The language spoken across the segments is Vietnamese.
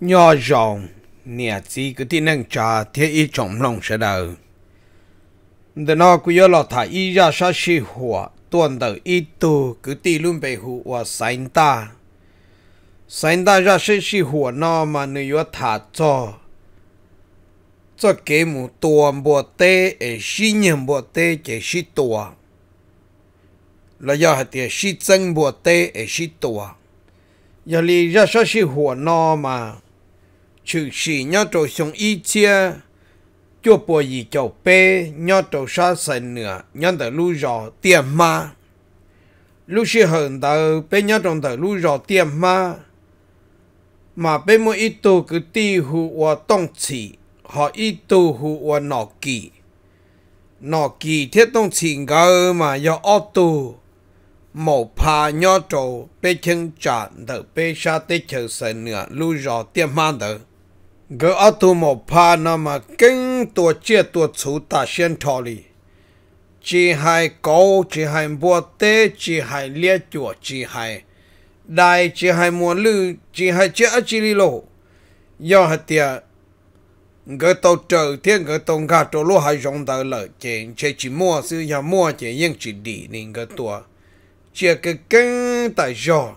nhỏ rộng nè chỉ cứ tin năng trà thế ý trọng lòng sẽ đời đó nó cứ yêu lo thả ý ra sa si hùa tuần đầu ý tu cứ ti luôn bề hùa sánh ta sánh ta ra sa si hùa nó mà nữ yêu thả cho cho kế mù tuần bộ tê ở si nhận bộ tê chỉ si tuần là do hạt tiền si chân bộ tê ở si tuần giờ li ra sa si hùa nó mà chữ sĩ nhau trâu sống y chia cho bùa gì chầu bê nhau trâu sa sần nửa nhau tờ lưu rõ tiền ma lưu sĩ hận tờ bê nhau trong tờ lưu rõ tiền ma mà bê mỗi ít tu cứ ti hù và tông chỉ họ ít tu hù và nọ kỳ nọ kỳ thiết tông chỉ ngờ mà do ô tu một pa nhau trâu bê chân trả tờ bê sa tê chờ sần nữa lưu rõ tiền ma tờ gỡ tu một pha nó mà kinh tua chia tua chú ta xuyên thọ lì chỉ hai câu chỉ hai bùa tê chỉ hai lia chùa chỉ hai đại chỉ hai mua lư chỉ hai chữ chỉ lì lộ do hạt tiệt gỡ tàu trở thiên gỡ tàu gà trâu lúa hai dòng tàu lợ chỉ chỉ chỉ mua sư nhà mua chỉ yên chỉ đi nên gỡ tua chỉ cái kinh tại do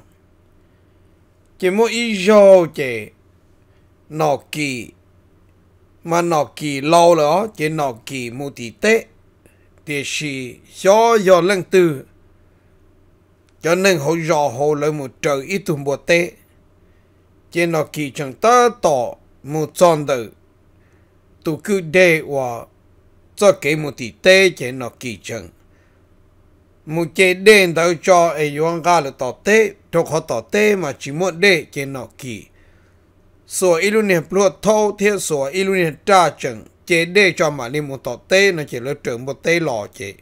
chỉ mua ý do chỉ nọ kỳ mà nọ kỳ lâu rồi, chỉ nọ kỳ một tí tệ thì chỉ cho gió lên từ cho nên họ dò hồ lấy một trời ít tùm bộ tệ chỉ nọ kỳ chẳng ta tỏ một tròn đời tụ cứ đề và cho cái một tí tệ chỉ nọ kỳ chẳng một chế đen đầu cho ai yuang ga là tỏ tệ cho họ tỏ tệ mà chỉ một đề trên nọ kỳ sủa illusion luật thâu theo sủa illusion tra chừng chế để cho mà đi một tọt tê nó chỉ là trường một tê lò chế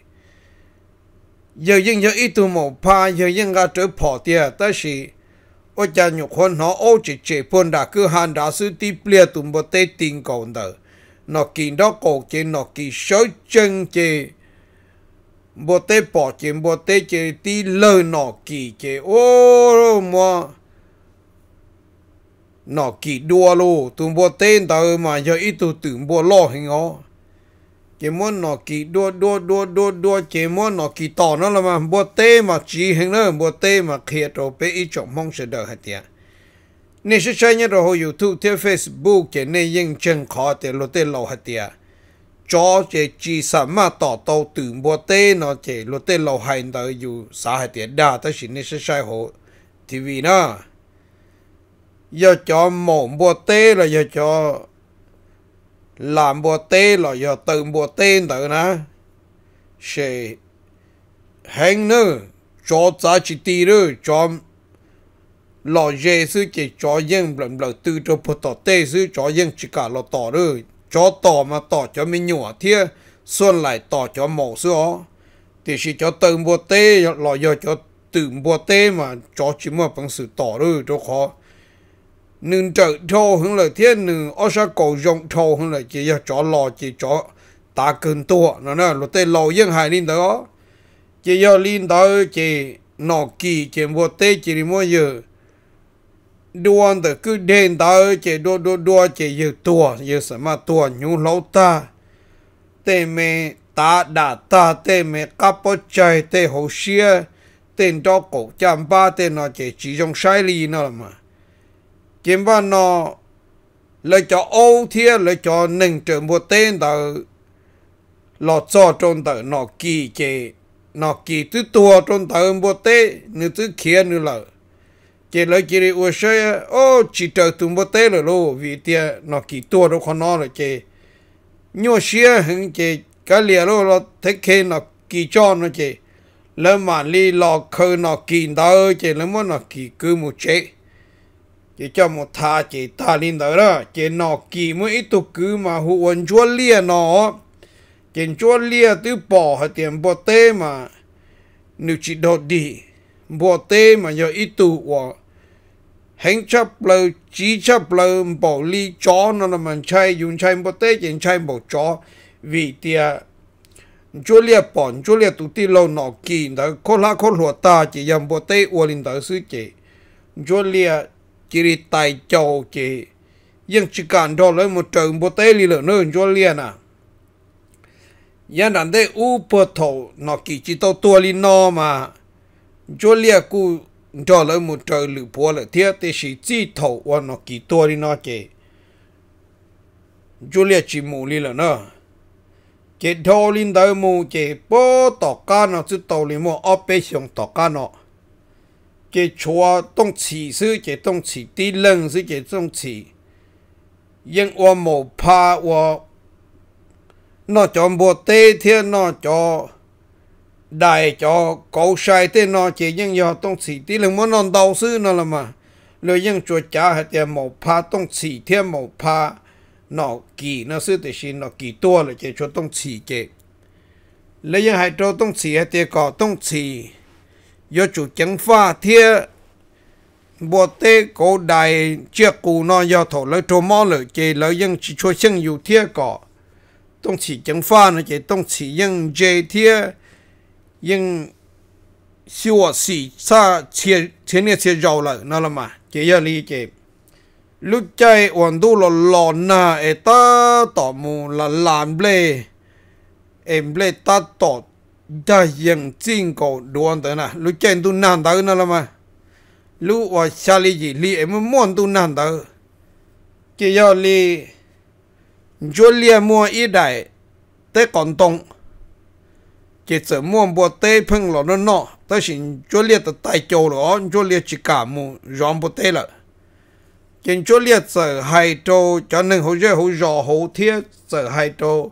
giờ dân giờ ít tu một pa giờ dân ra trở phò tiệt ta chỉ ô cha nhục hôn họ ô chỉ chế buồn đã cứ hàn đã sư ti plea tu một tê tin còn đỡ nó kỳ đó cổ chế nó kỳ sớ chân chế bộ tế bỏ chế bộ tế chế ti lời nó kỳ chế ô mà nó kỳ đua lô tụm bộ tên tao mà giờ ít tụ tụm bộ lo hình ó chỉ muốn nó kỳ đua đua đua đua đua chỉ muốn nó kỳ tỏ nó là mà bộ tê mà chỉ hình nó bộ tê mà kia rồi bé ít chọn mong sẽ đỡ hết tiệt nên sẽ chơi nhớ rồi hồi youtube theo facebook chỉ nên yên chân khó để lo tê lâu hết tiệt cho chỉ chỉ sẵn mà tỏ tàu tụm bộ tê nó chỉ lo tê lâu hay tao, dù xã hết tiệt đa tới xin nên sẽ chơi hồ TV nữa giờ cho mổn bùa tê là giờ cho làm bùa tê là giờ tự bùa tê tự nè sẽ hẹn nữa cho giá trị tí nữa cho lò dê sư chỉ cho dân lần lần từ cho bùa tỏ tê sư cho dân chỉ cả lò tỏ nữa cho tỏ mà tỏ cho mình nhỏ thiê xuân lại tỏ cho mổ sư ó thì chỉ cho tự bùa tê lò giờ cho tự bùa tê mà cho chỉ mà bằng sự tỏ nữa cho khó nương trợ thô hướng lời thiên nương ở xã cầu rộng thô hướng lời chỉ cho lò chỉ cho ta cần tua nó nè lột tê lò dân hài linh đó chỉ cho linh đó chỉ nọ kỳ chỉ mua tê chỉ đi mua giờ đua từ cứ đen đó chỉ đua đua đua chỉ giờ tua giờ sớm mà tua nhú lâu ta tê mẹ ta đã ta tê mẹ cáp bó chạy tê hồ xia tên cho cổ chạm ba tên nó chỉ chỉ trong sai lì nó mà kiếm vào nó lời cho ô thia lời cho nâng trở một tên tờ lọt cho trôn tờ nó kỳ chế nó kỳ tư tua trôn tờ một tê nữ tư kia nữ lợ chế lời chỉ đi ua sơ ô chỉ trở tù một tê rồi lô vì tia nó kỳ tua đâu khó nó rồi chế nhua xia hứng chế cái lìa lô nó thích khi kỳ cho nó chế lỡ mà li lọ khơi nó kỳ tờ chế lỡ mà nó kỳ một chế chị cho một thà chỉ ta lên đó đó chỉ nọ kỳ mới ít tục cứ mà hụ quần chúa lia nó chị chúa lia tứ bỏ hay tiền bỏ tê mà nếu chỉ đột đi bỏ tê mà giờ ít tụ của hành chấp lâu chỉ chấp lâu bỏ ly chó nó là mình chơi dùng chơi bỏ tê chị chơi bỏ chó vì tiền chúa lia bỏ chúa lia tụt đi lâu nọ kỳ đó khó lá khó lụa ta chỉ dầm bỏ tê uo lên đó sư chị chúa lia chỉ đi tài châu chỉ nhưng chỉ cần đo lấy một trận bộ tế lý lượng nơi cho liền à nhưng đàn tế u bộ thổ nó kỳ chỉ tàu tua lý nó mà cho liền cụ đo lấy một trận lửa bộ lại thiết tế sĩ chỉ thổ và nó kỳ tua lý nó chỉ cho liền chỉ mù lý lượng nữa chỉ đo linh tới mù chỉ bó tỏ ca nó chứ tàu lý mù ốp bế xong tỏ ca nó cái chùa động chỉ sư cái động chỉ đi lần sư cái động chỉ nhưng mà mổ pa tôi nó cho bộ tê thì nó cho đại cho cầu sai thì nó chỉ nhưng do động chỉ đi lần muốn non đầu sư nó là mà rồi nhưng chùa cha hay là mổ pa động chỉ thì mổ pa nó kỳ nó sư thì xin nó kỳ tua là cái chùa động chỉ cái lấy những hai chỗ động chỉ hay tiền có động chỉ do chủ chứng pha thia bộ tê cổ đại chiếc cụ nó do thổ lỡ trô mò lỡ chê lỡ dân chỉ cho sinh dù thia cỏ tông chỉ chứng pha nó chê tông chỉ dân dê thia dân siêu sĩ sa chia chia nè chia giàu lỡ nó là mà chê giờ lý chế lúc chạy ổn đu lò lò nà ta tỏ mù là làm lê em lê ta tỏ đại diện chính cổ đoàn tới nè lúc trên tu nản tới nè là mà lúc và xa lý gì lý em tu nản tới chỉ do lý cho mua ít đại tới còn tông chỉ sợ mua bộ tê phăng lọ nó nọ tới xin cho lý tới châu lọ cho lý chỉ cả mu rong bộ tê là chỉ cho lý hai trâu cho nên hỗ trợ hỗ trợ hỗ thiết sợ hai trâu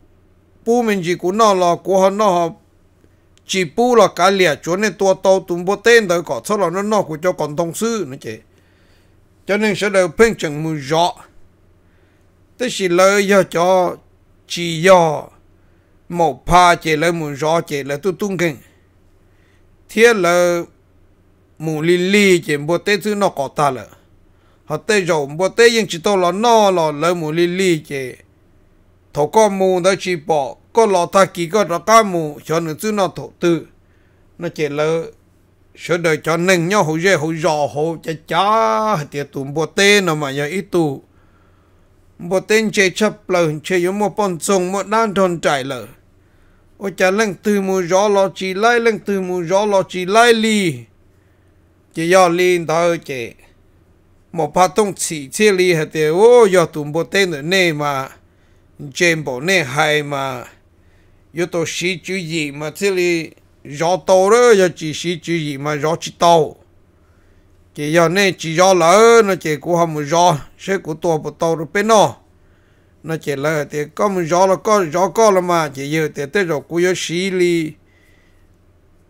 pu mình chỉ cũng nó là của họ nó chỉ pu là cả lẻ chỗ nên tua tàu tụm bơ tên tới có sau là nó nó của cho còn thông sư nữa chị cho nên sẽ đều phênh chừng mù rõ tức chỉ lời do cho chỉ do một pha chỉ lời mù rõ chỉ lời tu tung kinh thiết là mù li li chỉ bơ tên chứ nó có ta lợ họ tê rồi bơ tên nhưng chỉ tao là nó là lời mù li li chỉ thổ có mù đó chỉ bỏ có lọ ta kỳ có đó cá mù cho nên chứ nó thổ tư nó chỉ là sợ đời cho nên nhau hỗ trợ hỗ trợ hỗ cha cha thì tụi bộ tê nó mà giờ ít tụ bộ tên chế chấp lời chế yếu một bọn sông một đan tròn trải lờ. ôi cha lăng từ mù gió lo chỉ lai lăng từ mù gió lo chỉ lai li chỉ do li thôi chế một phát tông chỉ chia li hết tiêu ô do tụi bộ tên nữa nè mà trên bộ này hay mà yếu tố sĩ chú gì mà thế li rõ to đó giờ chỉ sĩ chú gì mà rõ chỉ to chỉ giờ này chỉ rõ lỡ nó chỉ của không rõ sẽ của tôi bộ to rồi bên nó nó chỉ là thì có một rõ là có rõ có là mà chỉ giờ thì tới rồi của yếu sĩ li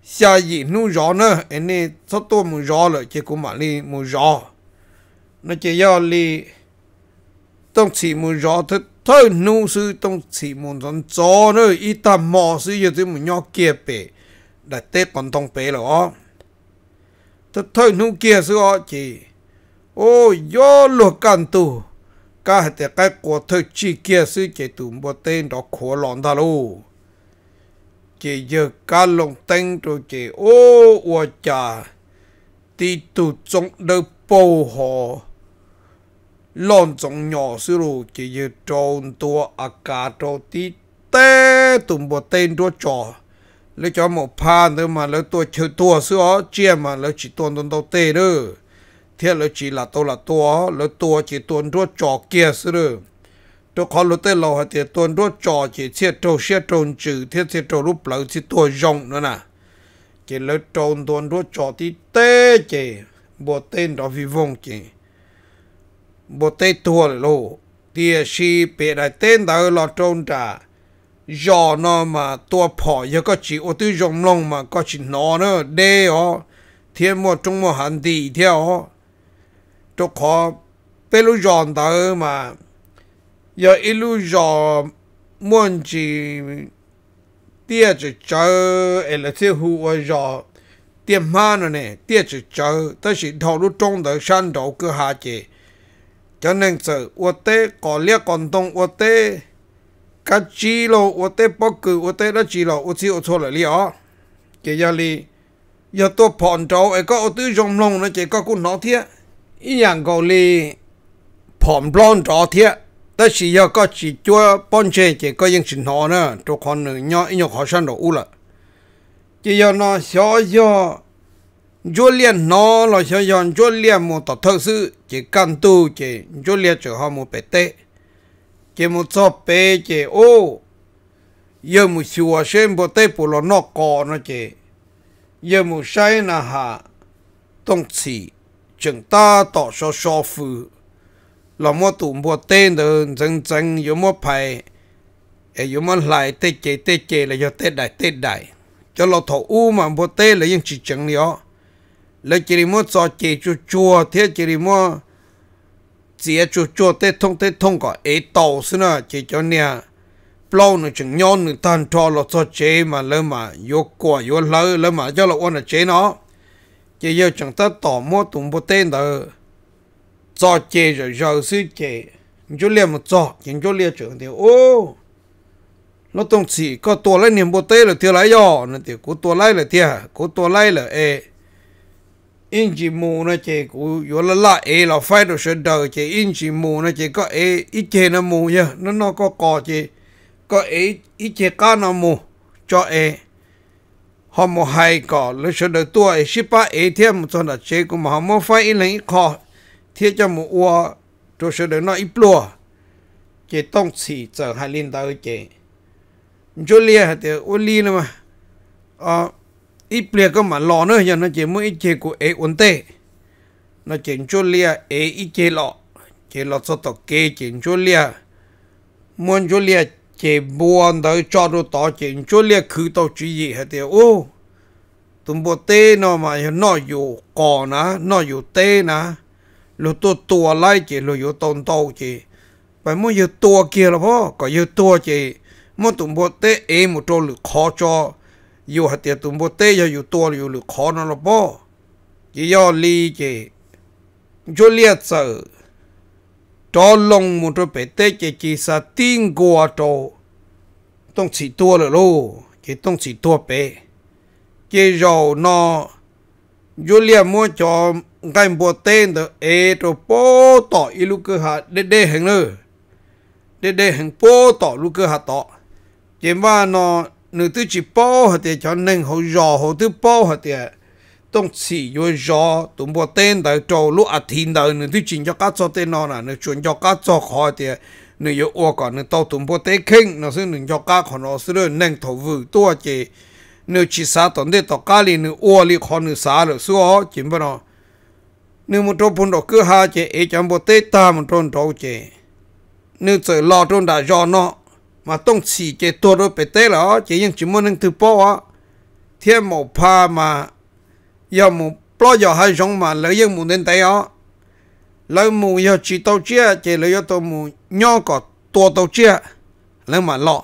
xa gì nu rõ nữa anh này sao tôi một rõ rồi chỉ của mà li một rõ nó chỉ giờ li ต้องสีมูยอทึเท่านูซื้อต้องสีมูจนจอเนออีตาหมอซื้ออยู่ที่มูยอเกียเปได้เตะปอนตองเปหรอถ้าเท่านูเกียซื้ออ๋อจีโอ้ยอหลวกันตูก็แต่ก็กลัวเธอจีเกียซื้อเจตุมบเต้นดอกขวหลอนทารูเจเยอการลงเต็งตัวเจโอ้อวจ่าตีตุจงเดอปูหอลอนจงยอสิรูจะยืดโจนตัวอากาศโตตีเต้ตุ่มบทเต้นตัวจ่อแล้วจอหมกพานเดิมมาแล้วตัวเชือตัวเสือเจียมมาแล้วจีตัวตัวเต้เด้อเทียแล้วจีหละตัวหละตัวแล้วตัวจีตัวตัวจ่อเกียร์สิรูตัวคอลุเต้เราหัดเตีัวตัวจ่อจีเชียโตเชียโตนจือเทียเชียโตรูปเหล่าจีตัวยงนั่นน่ะจีแล้วโจนตัวตัวจ่อตีเต้เจ็บบทเต้นดอกฟีวงเจ bộ tê tua lô thì si bê đại tên đó lo trông trà giờ nó mà tua phỏ giờ có chỉ ô tư dòng lòng mà có chỉ nó nữa đê ó thiên mùa trung mùa hẳn đi theo ó cho khó bê lũ giòn đó mà giờ ít lũ giòn muốn chỉ tia chỉ chờ ế là thiếu hụt ở giờ tiệm ma nữa nè tia chỉ chờ tới chỉ thầu lũ trông tới săn đầu cứ hạ chế cho nên sợ ô tê có lia còn tông ô tê cá chi lô ô tê bó cử ô tê đó chỉ lô ô chi ô thô lại lia chỉ ra li giờ tôi phòn trâu ấy có ô tứ rong lông nó chỉ có cũng nó thiệt ý rằng gọi li phòn blon trâu thiệt đó chỉ giờ có chỉ chúa bón chê chỉ có những chuyện họ nữa cho con nữa nhỏ nhỏ khó khăn đồ u là chỉ giờ nó xóa xóa chỗ liền nó là cho dọn chỗ liền một tổ thơ sự chỉ cần tu chỉ chỗ liền chỉ họ một bể tệ chỉ một số bể chỉ ô giờ một sửa xem bộ tệ bộ lo nó cò nó chỉ giờ một sai là hạ tông chỉ chúng ta tỏ số số phu, là một tụ một tên đơn chân chân có một phải có một lại tê chế tê chế là do tê đại tê đại cho lo thổ u mà một tê là những chỉ chẳng liệu lấy chỉ đi mua cho chỉ chua chua thế chỉ đi mua chỉ chua chua tê thông thế thông cả, ấy tàu xí à chỉ cho nè plau nữa chừng nhau nữa tan cho lo cho chế mà lỡ mà yo quả yo lỡ lỡ mà cho lo quan là chế nó chỉ giờ chẳng ta tỏ mua tụng bộ tên đó cho chế rồi giờ sư chế chú liền một cho chính chú liền trưởng thì ô nó tông chỉ có tua lấy niềm bộ tên là thiếu lái giò nên thì cố tua lấy là thiệt cố tua lấy là ê in chỉ mù nó chỉ cú yo la la, e la phải đồ sơ đời chỉ in chỉ mù nó chỉ có e ít chế na mù nhá nó nó có cò chỉ có e ít chế cá na mù cho e họ mò hay cò lỡ sơ đời tua e ship ba e thêm cho số là chế cũng mà họ mò phải in lấy cò thiết cho mù ua đồ sơ đời nó ít lúa chỉ tông chỉ chờ hai liên tới chỉ cho lia thì ô lia nữa mà à ít bia có mà lò nữa giờ nó chỉ mỗi ít của ế uốn tê nó chỉnh cho lia ế ít chế lọ chế lọ cho kê chỉnh cho lia muốn cho lia chế buồn tới cho đồ tỏ chỉnh cho lia cứ tàu chỉ gì hết tiêu ô tụm bộ tê nó mà nó dù cò nà nó dù tê nà lúc tôi tua lại chế lúc dù tồn tàu chế phải muốn dù tua kia là có dù tua chế muốn tụm bộ tê ế một trâu lực khó cho อยู่หัตเตียตุมโบเตยอยู่ตัวอยู่หรือคอนอรปอยี่ยอลีเจจุเลียเซอตอลงมุตเปเตเจจีสติงกัวโต ต้องสีตัวเลยลูกเจต้องสีตัวเปเจยหนอยุเลียมัวจอมกันบัวเต้นเดอเอตโปต่ออิลูกเกหาเดดเดแห่งเนอเดดเดแห่งโปต่อลูกเกหาต่อเจมว่านอ nếu tư chỉ bó hả tiệt cho nên họ rò họ thứ bó hả tiệt tông chỉ vô rò tụng bộ tên đời trâu lúc à thiên đời nếu tư chỉ cho cá cho tên nó là nếu chuyển cho cá cho khỏi thì nếu yếu ô cả nếu tàu tụng bộ tên kinh nó sẽ nữ cho cá khỏi nó sẽ nên thổ vự tua chỉ nếu chỉ sa tổn thế tàu cá liền nếu ô liền khỏi nếu sa rồi xua chỉ bao nó nữ một trâu bún đỏ cứ ha chỉ ấy chẳng bộ tên ta một trâu trâu chỉ nếu sợ lo trâu đã rò nó mà tông chỉ cái tổ đó bị tế là chỉ những chỉ muốn những thứ bỏ á thiên một pa mà giờ một lo giờ hai giống mà lấy những muốn nên tay á lấy muốn giờ chỉ tàu chia chỉ lấy giờ tàu một nhỏ có tua tàu chia lấy mà lọ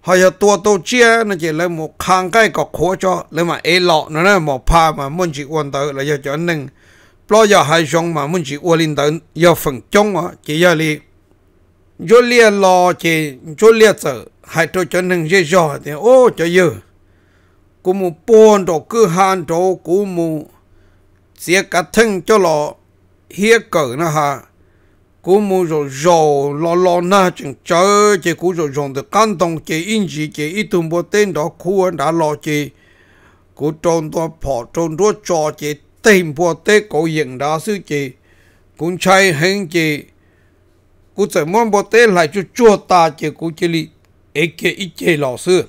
hay giờ tua tàu chia nó chỉ lấy một khang cái có khó cho lấy mà ế lọ nó là một pa mà muốn chỉ quan tới là giờ cho nên lo giờ hai giống mà muốn chỉ quan đến, giờ phần chống á chỉ giờ liền yo lia lo che yo lia sợ hai to cho nang dễ jo thì ô cho yu cú mu pon đồ ku han đồ cú mu sia cả thân cho lo hiếc cỡ na ha cú mu rồi jo lo lo na chung cho che cú rồi jong được kan dong che in gì che ít tum bo ten do ku đã lo che cú trôn do pho trôn do cho che tìm bo te cổ yin đã su che cũng chạy hành chị cú chạy môn bộ tế lại cho chua ta chế cú chế lì ế kê ít chế lò sư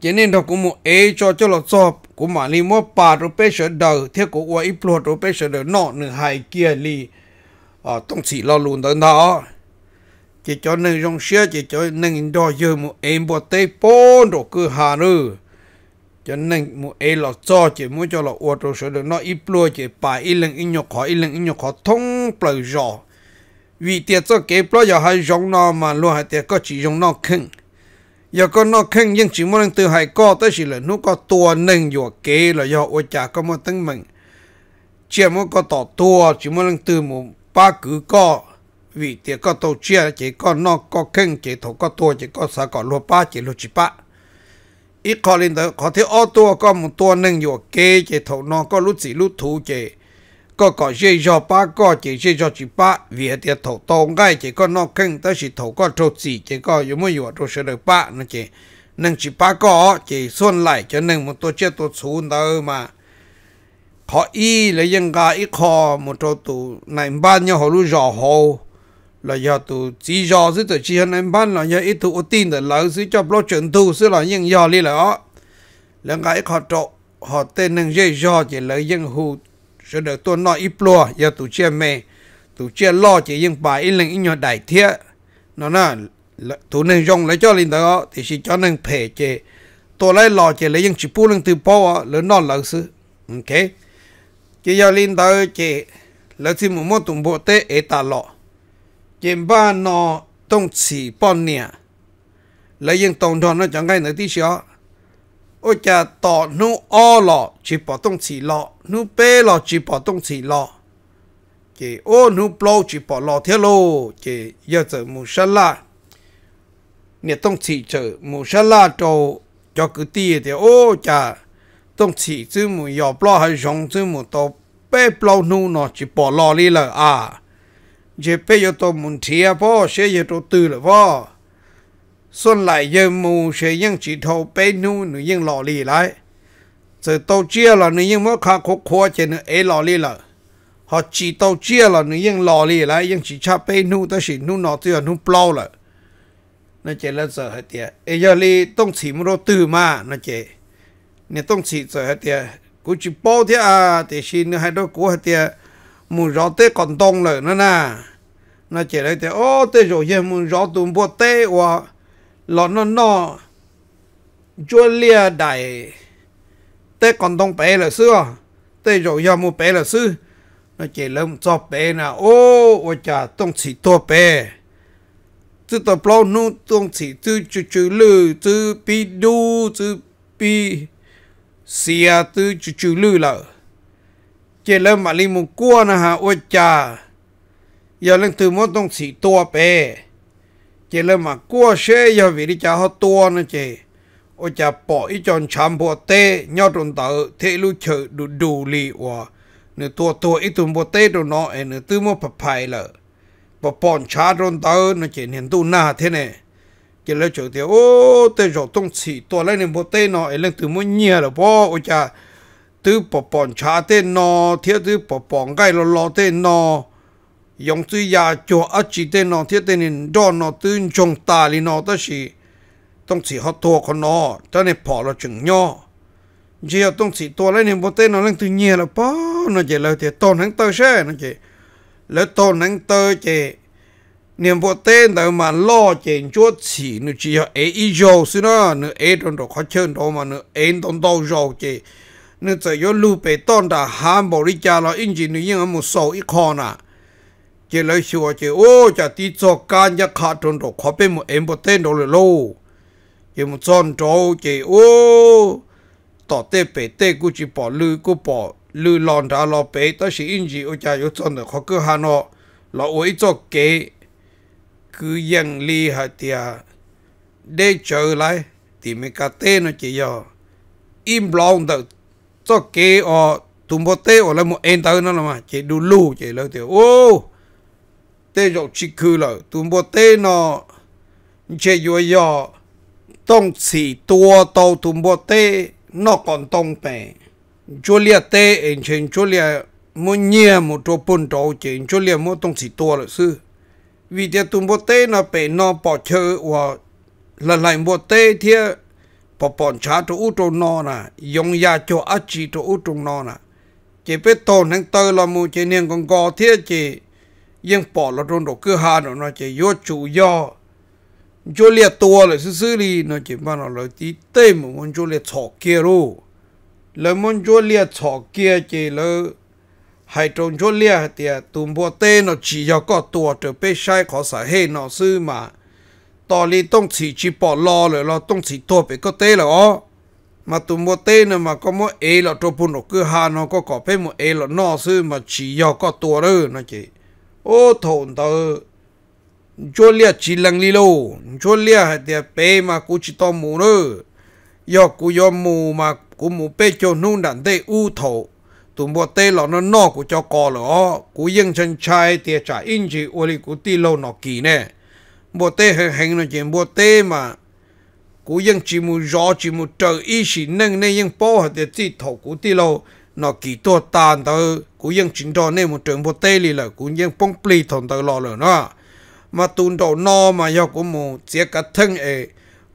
chế nên đó cũng một ế cho cho lò cho cú mà lì mua bà rồi bê sở đời thế cú qua ít lột rồi bê sở đời nọ nửa hai kia lì à tông chỉ lò lùn tới đó chỉ cho nên trong xe chỉ cho nên đó giờ một em bỏ tên bốn đồ cứ hà nữa cho nên mu e lo cho chỉ muốn cho lo uo rồi sợ được nó ít lúa chỉ bài ít lần ít nhọc khó ít lần ít nhọc khó thông bờ rõ vì tiệt cho kế bao giờ hay giống nó mà luôn hay tiệt có chỉ giống nó khinh giờ có nó khinh nhưng chỉ muốn từ hai có tới chỉ là nó có tua nâng vừa kế là do ôi chả có một tính mình chỉ muốn có tỏ tua chỉ muốn từ một ba cứ có vì tiệt có tàu chia chỉ có nó có khinh chỉ thổ có tua chỉ có sa có lúa ba chỉ lúa chỉ ba ít có lên tới có thể ô tua có một tua nâng vừa kế chỉ thổ nó có lút gì lút thú chỉ có có dễ cho ba có chỉ dễ cho chỉ ba vì thì thầu to ngay chỉ có nó kinh tới chỉ thầu có trâu chỉ chỉ có yếu mới yếu trâu sẽ được ba nó chỉ nên chỉ ba có chỉ xuân lại cho nên một tổ chức tổ xuống đâu mà họ y lấy dân gà ít kho một trâu tụ này ban nhau họ lưu rõ hồ là giờ tụ chỉ rõ dưới tổ chức này ban là giờ ít tụ ưu tiên để lỡ dưới cho blog chuyển thu dưới là những do đi là đó là gà ít họ trộn họ tên nên dễ rõ chỉ lấy dân hụt sẽ được tôi nói ít lùa giờ tụ chia mẹ tụ chia lo chỉ riêng bà ít lần ít nhỏ đại thiết nó nè tụ nên dùng lấy cho linh đó thì chỉ cho nên phê chế tôi lấy lo chỉ lấy những chỉ bu lên từ bao lớn nó lớn sự ok chỉ giờ linh đó chế lấy thì một món tụng bộ tê ấy ta lọ chế ba nó tông chỉ bao nhiêu lấy những tông thon nó chẳng cái nữa tí xíu ô cha tỏ nu o lọ chỉ bỏ tông chỉ lọ nu bê lọ chỉ bỏ tông chỉ lọ chỉ ô nu blo chỉ bỏ lọ thế lô chỉ giờ giờ mù sa la nè tông chỉ chờ mù sa la cho cho cứ ti thì ô cha tông chỉ chứ mù yọ blo hay giống chứ mù to bê blo nu nó chỉ bỏ lọ đi là à chỉ bê yo to mù thia po sẽ yo to tư là po xuân lại giờ mù sẽ nhưng chỉ thâu bé nu nữa nhưng lò lì lại giờ tàu chia là nữa nhưng mất khá khó khó chỉ nữa ấy lọ lì lại họ chỉ tàu chia là nữa nhưng lọ lì lại nhưng chỉ cha bé nu ta chỉ nu nọ tiêu nu plau lại nó chỉ là giờ hết tiệt ấy giờ lì tông chỉ mua từ mà nó chỉ nên tông chỉ giờ hết tiệt cũng chỉ bao thế à thì xin nữa hai đôi cũ hết tiệt mù rõ tê còn tông lại nữa nè nó chỉ là tiệt ô tê rồi giờ mù rõ tụm bò tê hoặc lọ nó nó lia đại tê còn tông bé là xưa à? tê rồi giờ mua bé là xưa nó chỉ lâm cho bé là ô ô chà tông chỉ tua bé chứ tao bao nu tông chỉ chứ chứ xia chứ chứ chứ là chỉ lâm mà li một cua nè ha ô giờ lên từ mốt tông chỉ tua bé chỉ là mà cua xe giờ vì đi chả họ tua nữa chị ô cha bỏ ý chọn chăm bộ tê nhau trộn tờ thế lu chở đủ đủ lì hòa nửa tua tua ít tuần bộ tê đồ nó nửa tư mua phập phải là bỏ bọn chả trộn tờ nó chỉ nhìn tu na thế này chỉ là chở tiêu ô tê rồi tông chỉ tua lên nửa bộ tê nọ nó lên từ mua nhiều là bỏ ô cha tư bỏ bọn chả tê nọ thiếu tư bỏ bọn cái lo lo tê nọ 用最呀做啊几点喏，天天呢多喏，对种大哩喏，但是ต้องสีเขาตัวคนนอเจ้าเนี่ยพอเราจึงย่อเจียต้องสีตัวแล้วเนี่ยโมเต้นเราเล่นตัวเงียแล้วป้อนั่นเจเลยเจตอนนั้นเตอแช่นั่นเจแล้วตอนนั้นเตอเจเนี่ยโมเต้นแต่มาล่อเจจวดสีนู่นเจียเออีโจสินะนู่นเอตอนดอกเขาเชิญโตมานู่นเอ็นตอนโตโจเจนู่นจะยลูเปตอนด่าหามบริจาเราอินจีนู่นยังอ่ะมุโซอีคอน่ะ chỉ lấy sửa chỉ ô chả tí cho can nhắc khát trốn đồ khó bên một em bớt tên đồ lệ lô chỉ một son trâu chỉ ô tỏ tê bể tê cú chỉ bỏ lư cú bỏ lư lòn ra lò bể ta sĩ in gì ô chả yếu son được khó cứ hà nọ lò ô ít cho kế cứ yên li hả tìa để chờ lại thì mới cả tên nó chỉ giờ im lòng được cho kế ở tụm bớt tê ở lại một em tao nó là mà chỉ đu lù chỉ lấy tiểu ô tê dọc chỉ khứ lợ tụi bộ tê nó chế dùa dọ tông chỉ tua tàu tụi bộ tê nó còn tông bè chú lia tê ảnh chênh chú lia mua nhẹ một chỗ bún trâu chênh chú lia mua tông chỉ tua lợ sư vì thế tụi bộ tê nó bè nó bỏ chơ và lần lại bộ tê thiê bỏ bỏ chá chỗ ú chỗ nó nà dùng ya chỗ á chì chỗ ú chỗ nó nà chỉ biết tồn hàng tơ là mua chỉ niên còn gò thiê chỉ ยังปอดเราโดนดอกเกือหาเนานจะยอดจูยอจเลียตัวเลยซื่อๆลีเนอนจะบ้านเราตีเต็มมันจเลียฉอกเกียรูแล้วมันจเลียฉอกเกียเจล้วให้ตรงจเลียเตียตุ่มบัวเต้เนาจียอก็ตัวเจอไปใช้ขอสาเหตุเนาซื้อมา ตอนนี้ต้องฉีจีปอดรอเลยเราต้องฉีตัวไปก็เต้แล้วอ๋อมาตุ่มบัวเต้เนมาก็มัวเอเราตัวปุ่นดอกเกือหาเนาก็ก่อ่หมัเอเรานอซื้อมาจียอก็ตัวเรื่อนะเจ ô thôn tờ cho lia chỉ lăng li lô cho lia hạt tiệt bê mà cú chỉ to mù nữa yo cú yo mù mà cú mù bê cho nung đạn tê u thổ Tụm bộ tê lọ nó nọ của cho cò lọ cú yên chân trai tiệt trả in chỉ ô li cú ti lô nọ kỳ nè bộ tê hình hình nó chuyện bộ tê mà cú yên chỉ mù rõ chỉ mù trời ý chỉ nâng nên yên bó hạt tiệt chỉ thổ cú ti lô nó kỳ tua tàn tờ cú dân chính đó nên một trường bộ tê lì là cú dân bông pli thon tờ lò lửa nó mà tụn đồ no mà do cú một chia cả thân ấy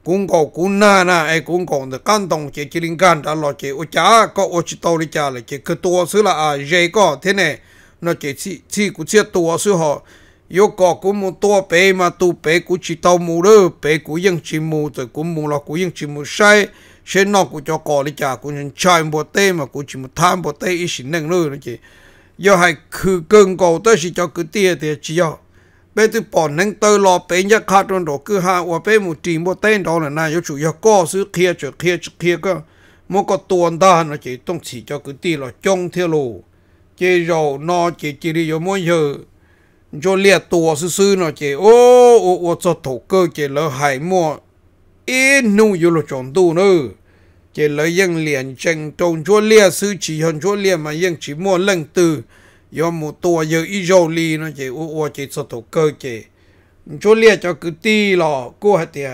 cũng có cú na na ấy cũng còn được căn đồng chỉ chỉ linh căn đã lo chỉ ô cha có ô chỉ tàu đi cha là chỉ cứ tổ xứ là à dễ có thế này nó chỉ chỉ chỉ cũng chia tua xứ họ yo có cũng một tua bé mà tu bé cú chỉ tàu mù đó bé cú dân chỉ mù rồi cú mù là cú dân chỉ mù sai sẽ nó cũng cho cỏ đi chả cũng chẳng chạy bộ tê mà cũng chỉ một tham bộ tê ít xin nâng nữa chứ giờ hay cứ cơn cầu tới chỉ cho cứ tiền thì chỉ cho bé từ bỏ nâng tới lo bé nhắc khát trong đó cứ hạ và bé một trình bộ tê đó là này chủ yếu có sự khía cho khía cho khía cơ một cái tuần ta nó chỉ ต้อง chỉ cho cứ tiền là trong theo lù chỉ rồi nó chỉ chỉ đi rồi mỗi giờ cho liệt tua sư sư nó chỉ ô ô ô cho thổ cơ chỉ lỡ hải mua in nu yu lo chon tu nu chỉ lấy yên liền chân trông chúa lia sư chỉ hơn chúa lia mà yên chỉ mua lần từ do một tua giờ ý dầu li nó chỉ u u chỉ sợ thổ cơ chỉ chúa lia cho cứ ti lò cô hả tiệt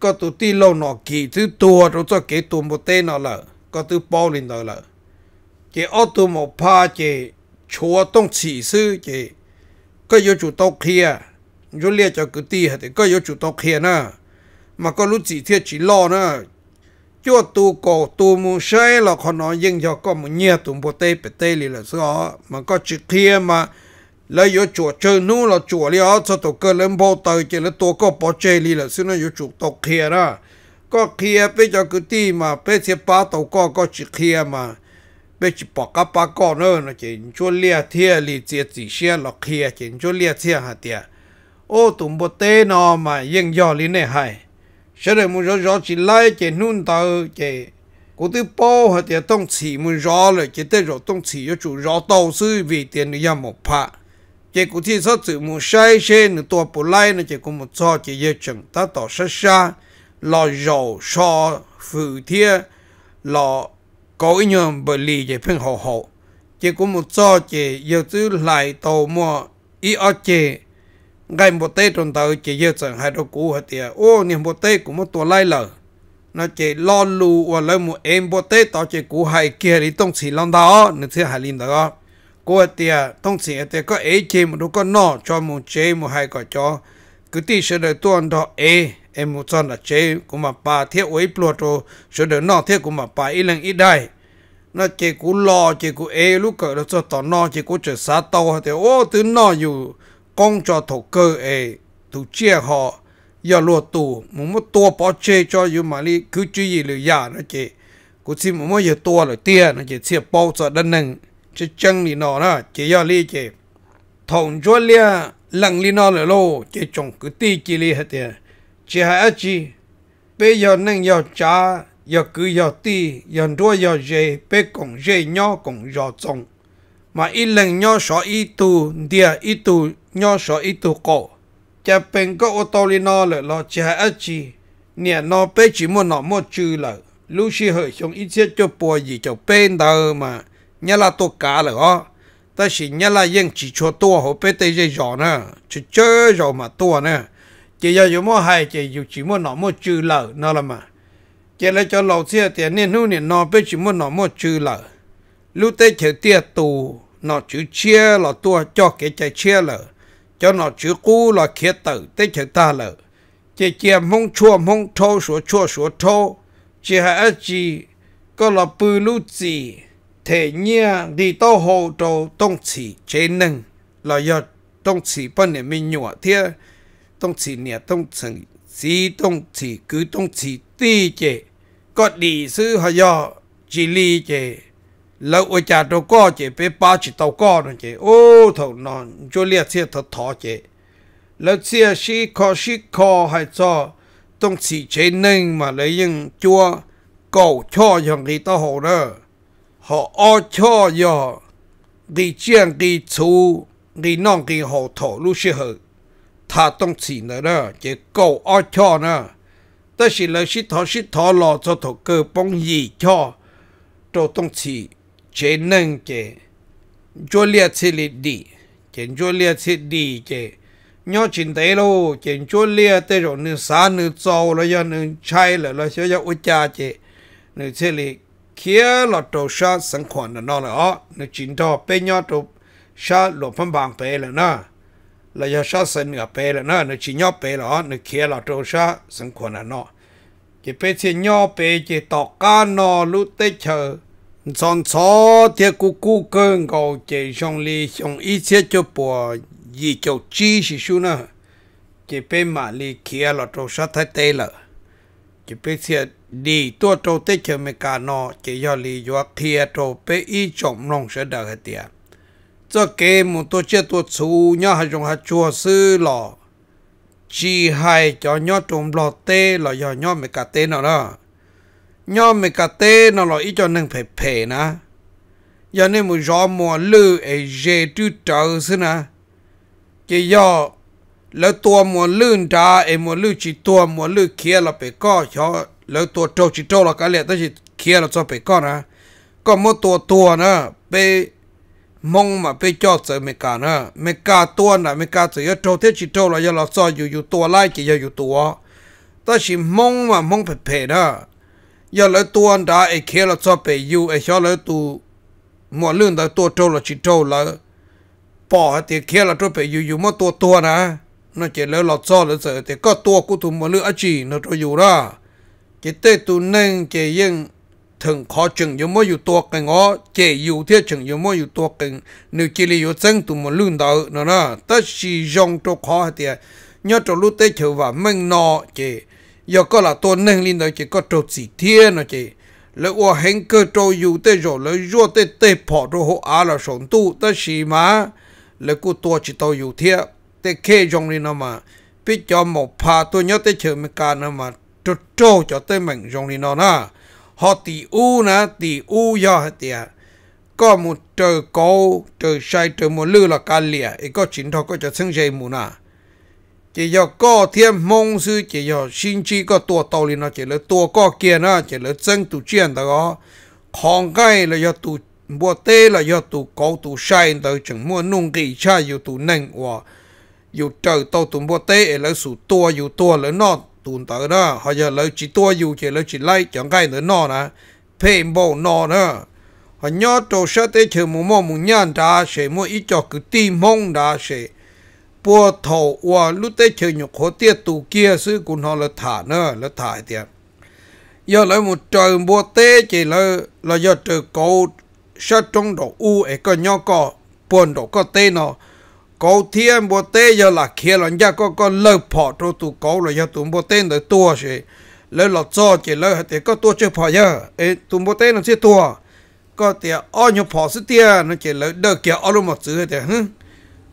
có tu ti lâu nó kỳ thứ tua rồi cho kế tụ một tên nó lợ có thứ bao lên đó lợ chỉ ở tụ một pa chỉ chúa tông chỉ sư chỉ có yêu chủ tộc lia cho cứ ti hả tiệt có yêu chủ nữa mà có lúc chỉ thiết chỉ lo nữa chúa tu cổ tu mu xây là con nó nhưng cho con mu nhẹ tụng bộ tê bê tê lì là sao mà có chữ kia mà lấy yếu chùa chơi nu là chùa li cho tổ cơ lên bộ tờ chỉ là tổ có bỏ tê lì là xin nó yếu chùa tổ kia đó có kia bây giờ cứ đi mà bây giờ ba tổ có có chữ kia mà bây giờ bỏ cả ba con nữa nó chỉ chúa lia thiệt lì chỉ chỉ xe là kia chỉ chúa lia thiệt hạt tiệt ô tụng bộ tê nó mà nhưng do lì này hay sẽ để muốn rõ rõ chỉ lại chỉ nôn tàu chỉ cố tư bao hạt tiền tông chỉ muốn rõ rồi chỉ tới rồi tông chỉ cho chủ rõ đầu sư vì tiền nữa một phá chỉ cố thi sát sự muốn sai xe nữa tua bù lại nữa chỉ cố một cho chỉ dễ chừng ta tỏ sát xa lò rầu so phử thiên lò có ý nhầm bởi lì chỉ phim hậu hậu chỉ cố một cho chỉ dễ tư lại tàu mà ý ở chỉ ngày một tết tròn tàu chỉ dơ chẳng hai đầu cũ hả tiệt ô niệm một tết cũng một tuần lại lờ nó chỉ lo lù và lấy một em một tê tao chỉ cũ hai kia đi tông chỉ lòng đó nên thế hai linh đó cô hả tiệt tông chỉ hả tiệt có ấy chế một đôi con nọ cho một chế một hai có cho cứ tí sẽ đợi tuần đó ấy em một son là chế cũng mà ba thiết ấy pluột rồi sẽ đợi nọ thiết cũng mà ba ít lần ít đây nó chỉ cũ lo chỉ cũ ấy lúc cỡ nó cho tao nọ chỉ cũ chơi sát tàu hả tiệt ô từ nọ อยู่ công cho thổ cơ ấy thủ chia họ giờ lo tu, một một tua bỏ chê cho dù mà đi cứ chú gì lừa giả nó chị cô xin một một giờ tua là tia nó chị xịt bao cho đơn nâng chứ chân thì nó đó chị giờ đi chị thòng cho lia lần đi nó là lô chị chồng cứ ti chị đi hết tiền chị hãy chị bây giờ nâng giờ cha giờ cứ giờ ti giờ đua giờ dê bây còn dê nhau còn giờ chồng mà ít lần nhau sợ ít tù địa ít tù nhau sợ ít tù cổ cha bên có ô tô lên nó lại lo cha ở chi nè nó bé chỉ muốn nó một chư là lúc xí hơi xong ít chết cho bùa gì cho bên đâu mà nhà là tôi cả là ó ta chỉ nhà là yên chỉ cho tôi họ bé tây dây giò nữa chỉ chơi rồi mà tôi nữa chỉ giờ chúng mua hai chỉ dù chỉ mua nó một chư là nó là mà chỉ là cho lâu xí tiền nên hú nè nó bé chỉ muốn nó một chư là lúc tây chờ tiệt tù nó chữ chia là tua cho cái chạy chia lờ cho nó chữ cú là kia tử tế chữ ta lờ chỉ chia mong chua mong thô số chua số thô chỉ hai ở chỉ có là bư lú gì thể nhia đi tao hồ trâu tông chỉ chế nâng là do tông chỉ bên này mình nhọ thế tông chỉ nè tông chỉ chỉ tông chỉ cứ tông chỉ ti chế có đi sư họ do chỉ li chế แล้วอาจารย์ตัวก็เจไปป้าจิตตก็นั่นเจ โอ้ท่านอนจะเรียกเสียทอเจ แล้วเสียชีคอชีคอให้จอต้องสีเชนึงมาเลยยังจัวก่อช่ออย่างนี้ต่อหัวเนอะหัวอ้อช่อย่อดีเจียงดีชูดีน้องดีหัวถอรู้เชื่อถ้าต้องสีเนอะเจเก่อ้อช่อเนอะแต่สิเลยชิดทอชิดทอหล่อจะถกเกิดป้องยี่ช่อจะต้องสีจนนังเจจุลีชิลิดี เจนจุลีชิดีเจย้อนจินเตลูเจนจุลีเตโรนึงสานึงจาวลอยนึงใช้เลยลอยเสียอุจาเจนึงเชลิเขี้ยลอดโตชาสังขวนนั่นแหละอ๋อนึงจินทอเป็นยอนตุชาหลวงพันบางเปเลยนะลอยชาเสนอไปเลยนะนึงจินยอนไปเลยอ๋อนึงเขี้ยลอดโตชาสังขวนนั่นเนาะเจเปเชียนยอนไปเจตอกานอลุเตเชอ chọn chó thì cú cú cơn cầu chỉ trong lì trong ít chế cho bò gì cho chi gì xu nữa chỉ bên mà lì kia là trâu sát thái tê lợ chỉ bên xe đi tua trâu tê chờ mẹ cả nó chỉ do lì do kia trâu bé ít trọng nông sẽ đỡ hết tiền cho kê một tôi chết tôi chú nhá hay dùng hạt chua sư lò chỉ hai cho nhá trộm lọ tê lò do nhá mẹ cả tê nào đó nhớ mấy cà tê nó là ít cho nên phải phê na, giờ nên một gió mùa lư ấy dễ trừ trở xí na, chỉ do lỡ tua mùa lư ra ấy mùa lư chỉ tua mùa lư kia là phải có cho lỡ tua trâu chỉ trâu là cái lẽ tới chỉ kia là cho phải có na, còn một tua tua na, bê mong mà bê cho sợ mấy cả nè mấy cả tua nè mấy cả sợ trâu thế chỉ trâu là giờ là cho dù dù tua lại chỉ giờ dù tua ta chỉ mong mà mong phải phê na giờ e e lấy tu anh đã ai kia là cho bé yêu ai cho lấy tu mọi lương đã tua trâu là chỉ trâu là bỏ thì kia là cho bé yêu yêu mà tua tua nè nó chỉ lấy lọt cho là sợ thì có tua cũng thuộc mọi lương ở chỉ nó cho yêu đó cái tê tu nên cái yên thường khó chừng yêu mỗi yêu tua cái ngó chỉ yêu thiết chừng yêu mỗi yêu tua cái nếu chỉ là yêu chân tu mọi lương đạo nó nè tất chỉ dòng cho khó thì nhớ cho lúc tê chờ và mình nọ chỉ giờ có là tôi nâng lên rồi chỉ có trâu chỉ thiên rồi chỉ lỡ qua hành cơ trâu dù tê rồi lỡ rùa tê tê bỏ rồi hộ à là sống tu ta xì má lỡ cô tôi chỉ tao dù thiên tê khê trong đi nó mà biết cho một pha tôi nhớ tê chờ mấy ca nó mà trâu trâu cho tê mình trong đi nó nè họ tỷ u nè tỷ u do hết tiệt có một trời cố trời sai trời mùa lư là ca lìa ấy có chính thọ có cho sinh dây mù nà chỉ do có thêm mong sư chỉ do xin chỉ có tua tàu liền nó chỉ là tua có kia nó chỉ là chân tu chuyên đó còn cái là do tu bộ tê là do tu cầu tu sai đó chẳng muốn nung kỳ cha dù tu nâng và dù trời tàu tu bộ tê là sự tua dù tua là nó tu tới đó họ giờ là chỉ tua dù chỉ là chỉ lấy chẳng cái nữa nó nè phim bộ nó nữa họ nhớ tổ sư tê chờ mù mò mù nhàn đã sẽ mua ít cho cứ tim mong đã sẽ bùa thầu và lúc tết chơi nhục khó tiết tù kia sư cũng họ là thả nữa là thả tiệt giờ lại một trời bùa tê chỉ là là giờ trời cầu sát trong độ u ấy có nhau có buồn độ có tê nó cầu thiên bùa tê giờ là kia là nhà có có lơ phọ cho tụ cầu giờ tụ bùa tê để tua gì lỡ lọt cho chỉ lỡ thì có tua chơi phọ giờ ấy tụ bùa nó sẽ tua có tiệt o nhục phọ sẽ tiệt nó chỉ lỡ đỡ kia o luôn một chữ thì hứ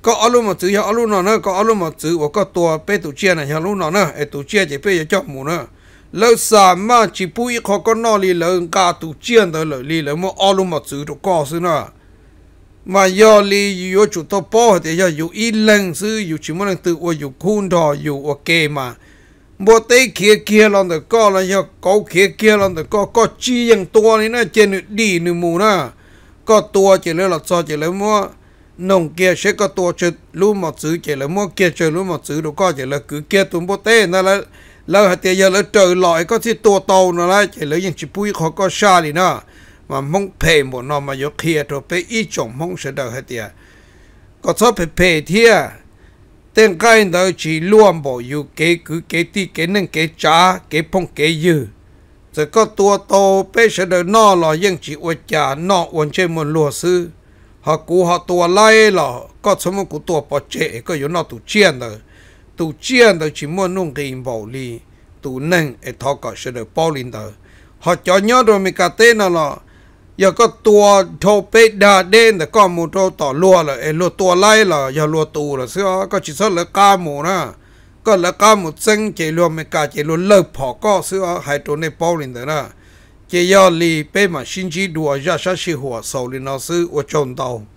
có alu mà chữ alu nó nữa có alu mà chữ và có tua pe tổ chia này alu nó nữa tổ chia chỉ pe cho mù nữa lâu xa mà chỉ bùi khó có nó li lâu cả tu chia đó lâu li lâu mà alu mà chữ đồ có xí nữa mà do li yo chủ tao bỏ thì do yo ít lần xứ yo chỉ muốn tự và yo khôn đó yo ok mà bộ tây kia kia lần được có là do có kia kia lần được có có chi yang tua này nó trên đi nửa mù nữa có tua chỉ là là sao chỉ là mua nông kia sẽ có tổ chức lũ một chữ chỉ là mua kia chơi lũ một chữ đồ có chỉ là cứ kia tụm bố tê nó là là hạt tiền giờ là trời loại có thì tổ tàu nó là chỉ là những chỉ bùi khó có xa đi nó mà mong phê một nó mà yếu kia rồi phê ít chồng mong sẽ đợi hạt tiền có số phê phê thia tên cái đó chỉ luôn bỏ yêu kế cứ kế ti kế nên kế trả kế phong kế dư rồi có tổ tàu phê sẽ đợi nó là những chỉ uất trả nó uất chơi một lúa sư họ cú họ tua lai lọ có số mong cú tua bỏ chế có yếu nó tụ chiên đó, tụ chiên đó chỉ muốn nung cái bảo li tụ nâng ở thọ cả sự đời bao linh đó, họ cho nhớ rồi mình cả tên là giờ có tua thô bê đa đen là có một thô tỏ lúa là ở lúa tua lai là giờ lúa tù là xưa có chỉ số là ca mù na có là ca một sinh chỉ lúa mình cả chỉ lúa lợp họ có xưa hai chỗ này bao linh đời na chế do lì bê mà xin chỉ đùa ra sát sĩ hùa sầu lì nó sư ở trong tàu